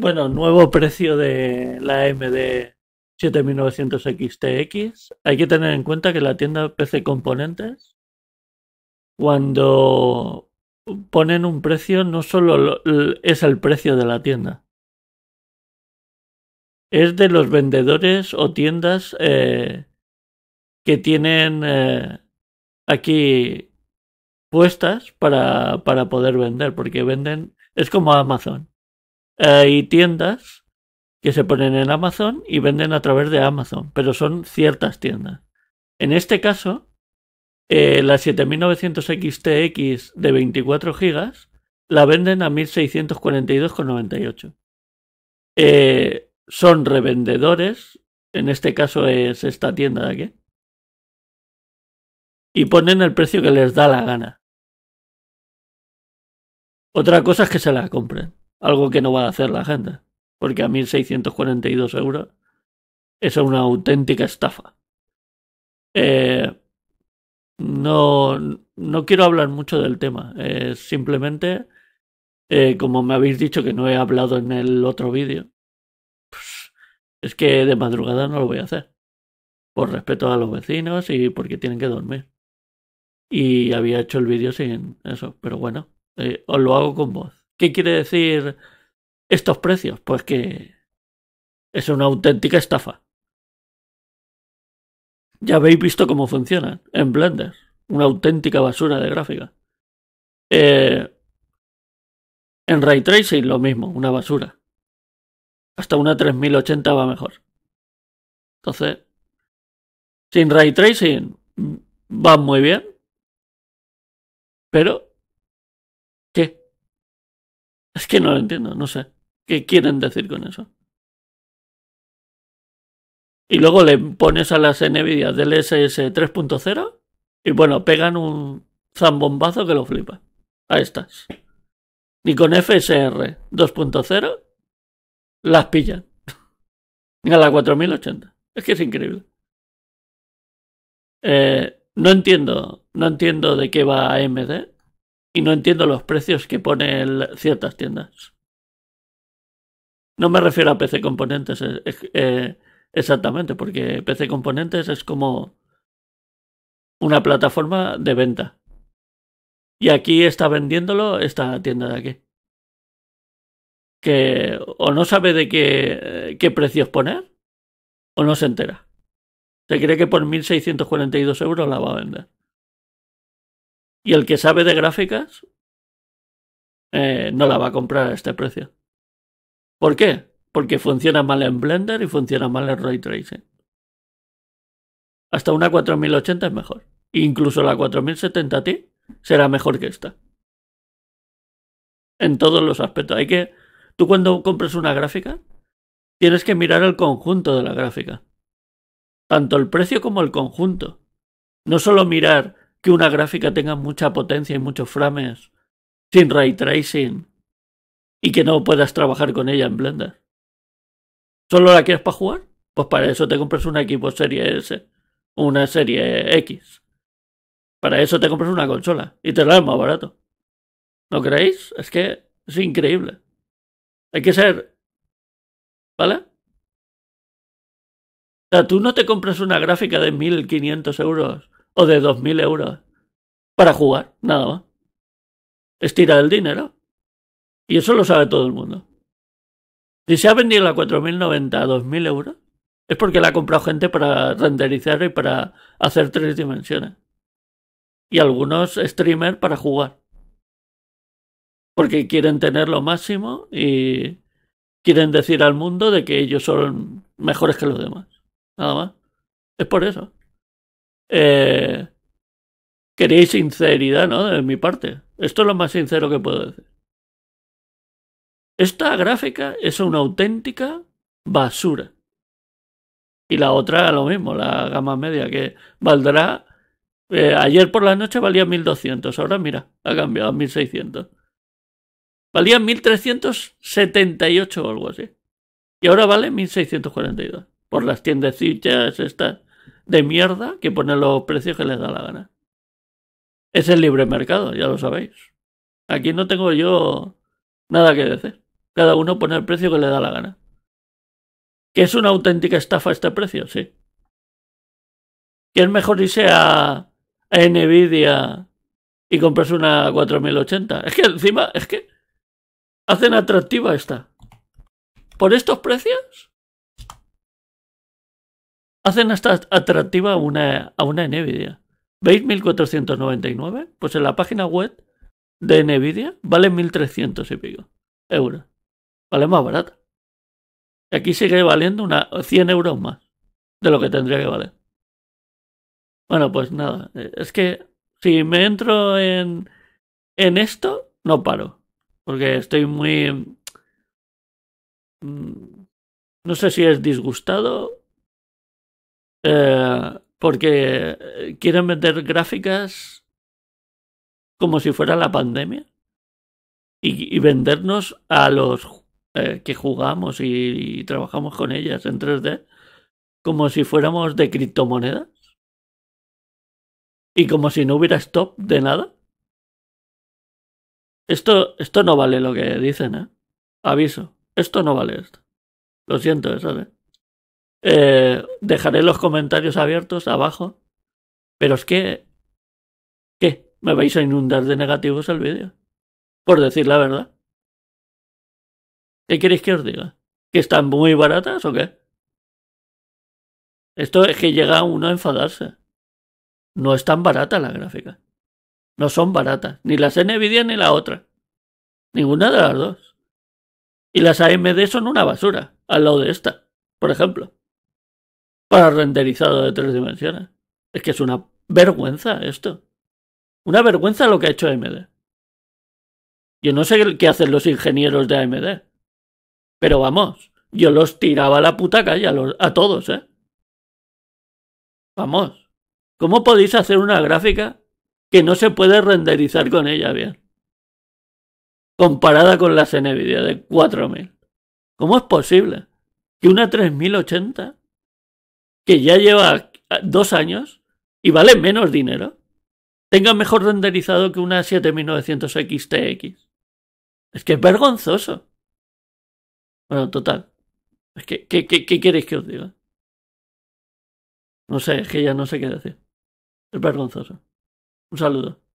Bueno, nuevo precio de la AMD 7900 XTX. Hay que tener en cuenta que la tienda PC Componentes, cuando ponen un precio, no solo es el precio de la tienda, es de los vendedores o tiendas eh, que tienen eh, aquí puestas para, para poder vender, porque venden, es como Amazon hay tiendas que se ponen en Amazon y venden a través de Amazon, pero son ciertas tiendas. En este caso, eh, la 7900XTX de 24 GB la venden a 1642,98. Eh, son revendedores, en este caso es esta tienda de aquí, y ponen el precio que les da la gana. Otra cosa es que se la compren algo que no va a hacer la gente, porque a 1.642 euros es una auténtica estafa. Eh, no, no quiero hablar mucho del tema, simplemente, eh, como me habéis dicho que no he hablado en el otro vídeo, pues, es que de madrugada no lo voy a hacer, por respeto a los vecinos y porque tienen que dormir. Y había hecho el vídeo sin eso, pero bueno, eh, os lo hago con voz. ¿Qué quiere decir estos precios? Pues que es una auténtica estafa. Ya habéis visto cómo funcionan en Blender. Una auténtica basura de gráfica. Eh, en Ray Tracing lo mismo, una basura. Hasta una 3080 va mejor. Entonces, sin Ray Tracing va muy bien. Pero es que no lo entiendo, no sé. ¿Qué quieren decir con eso? Y luego le pones a las NVIDIA SS 3.0 y bueno, pegan un zambombazo que lo flipa. Ahí estás. Y con FSR 2.0 las pillan. A la 4080. Es que es increíble. Eh, no entiendo, no entiendo de qué va AMD y no entiendo los precios que ponen ciertas tiendas. No me refiero a PC Componentes eh, eh, eh, exactamente, porque PC Componentes es como una plataforma de venta. Y aquí está vendiéndolo esta tienda de aquí. Que o no sabe de qué, qué precios poner, o no se entera. Se cree que por 1.642 euros la va a vender. Y el que sabe de gráficas eh, no la va a comprar a este precio. ¿Por qué? Porque funciona mal en Blender y funciona mal en Ray Tracing. Hasta una 4080 es mejor. Incluso la 4070 Ti será mejor que esta. En todos los aspectos. Hay que. Tú cuando compres una gráfica, tienes que mirar el conjunto de la gráfica. Tanto el precio como el conjunto. No solo mirar que una gráfica tenga mucha potencia y muchos frames sin ray tracing y que no puedas trabajar con ella en Blender. ¿Solo la quieres para jugar? Pues para eso te compras un equipo serie S, una serie X. Para eso te compras una consola y te la das más barato. ¿No creéis? Es que es increíble. Hay que ser. ¿Vale? O sea, tú no te compras una gráfica de 1500 euros o de 2.000 euros para jugar, nada más. tirar el dinero. Y eso lo sabe todo el mundo. Si se ha vendido la 4.090 a 2.000 euros, es porque la ha comprado gente para renderizar y para hacer tres dimensiones. Y algunos streamers para jugar. Porque quieren tener lo máximo y quieren decir al mundo de que ellos son mejores que los demás. Nada más. Es por eso. Eh, queréis sinceridad, ¿no? De mi parte. Esto es lo más sincero que puedo decir. Esta gráfica es una auténtica basura. Y la otra lo mismo, la gama media, que valdrá... Eh, ayer por la noche valía 1200, ahora mira, ha cambiado a 1600. Valía 1378 o algo así. Y ahora vale 1642. Por las tiendecillas estas de mierda que pone los precios que les da la gana. Es el libre mercado, ya lo sabéis. Aquí no tengo yo nada que decir. Cada uno pone el precio que le da la gana. ¿Que es una auténtica estafa este precio? Sí. ¿Que es mejor irse a, Nvidia y comprarse una 4080? Es que encima, es que hacen atractiva esta. ¿Por estos precios? hacen hasta atractiva a una, a una Nvidia. ¿Veis 1499? Pues en la página web de Nvidia vale 1300 y pico euros. Vale más barata. Y aquí sigue valiendo una 100 euros más de lo que tendría que valer. Bueno, pues nada. Eh, es que si me entro en, en esto, no paro. Porque estoy muy... Mm, no sé si es disgustado eh, porque eh, quieren vender gráficas como si fuera la pandemia y, vendernos a los eh, que jugamos y, trabajamos con ellas en 3D como si fuéramos de criptomonedas y como si no hubiera stop de nada. Esto, esto no vale lo que dicen, ¿eh? Aviso. Esto no vale esto. Lo siento, eso, ¿sabes? Eh, dejaré los comentarios abiertos abajo. Pero es que... ¿Qué? ¿Me vais a inundar de negativos el vídeo? Por decir la verdad. ¿Qué queréis que os diga? ¿Que están muy baratas o qué? Esto es que llega uno a enfadarse. No es tan barata la gráfica. No son baratas. Ni las NVIDIA ni la otra. Ninguna de las dos. Y las AMD son una basura, al lado de esta, por ejemplo para renderizado de tres dimensiones. Es que es una vergüenza esto. Una vergüenza lo que ha hecho AMD. Yo no sé qué hacen los ingenieros de AMD. Pero vamos, yo los tiraba a la puta calle a, los, a todos, ¿eh? Vamos. ¿Cómo podéis hacer una gráfica que no se puede renderizar con ella bien? Comparada con la NVIDIA de 4000. ¿Cómo es posible que una 3080 que ya lleva dos años y vale menos dinero, tenga mejor renderizado que una 7900 XTX. Es que es vergonzoso. Bueno, total. Es que, ¿qué, qué queréis que os diga? No sé, es que ya no sé qué decir. Es vergonzoso. Un saludo.